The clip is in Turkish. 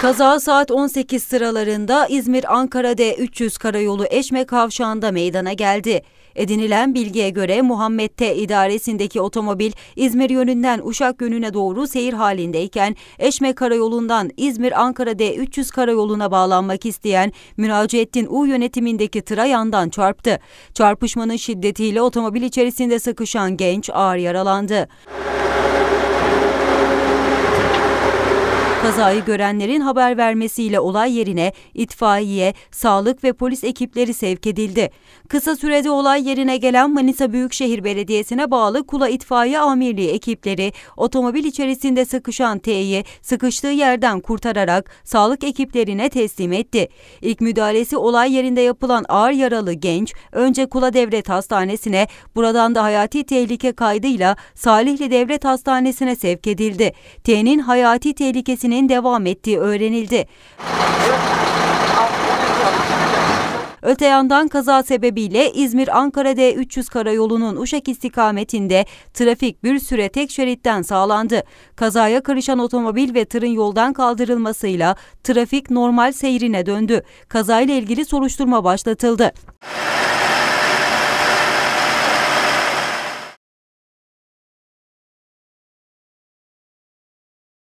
Kaza saat 18 sıralarında İzmir-Ankara D300 karayolu Eşme Kavşağı'nda meydana geldi. Edinilen bilgiye göre Muhammed T idaresindeki otomobil İzmir yönünden Uşak yönüne doğru seyir halindeyken Eşme Karayolu'ndan İzmir-Ankara D300 karayoluna bağlanmak isteyen Müracaettin U yönetimindeki tıra yandan çarptı. Çarpışmanın şiddetiyle otomobil içerisinde sıkışan genç ağır yaralandı. Kazayı görenlerin haber vermesiyle olay yerine itfaiye, sağlık ve polis ekipleri sevk edildi. Kısa sürede olay yerine gelen Manisa Büyükşehir Belediyesi'ne bağlı Kula İtfaiye Amirliği ekipleri otomobil içerisinde sıkışan T'yi sıkıştığı yerden kurtararak sağlık ekiplerine teslim etti. İlk müdahalesi olay yerinde yapılan ağır yaralı genç önce Kula Devlet Hastanesi'ne buradan da hayati tehlike kaydıyla Salihli Devlet Hastanesi'ne sevk edildi. T'nin hayati tehlikesini eğitimin devam ettiği öğrenildi. Öte yandan kaza sebebiyle İzmir-Ankara D300 karayolunun Uşak istikametinde trafik bir süre tek şeritten sağlandı. Kazaya karışan otomobil ve tırın yoldan kaldırılmasıyla trafik normal seyrine döndü. Kazayla ilgili soruşturma başlatıldı.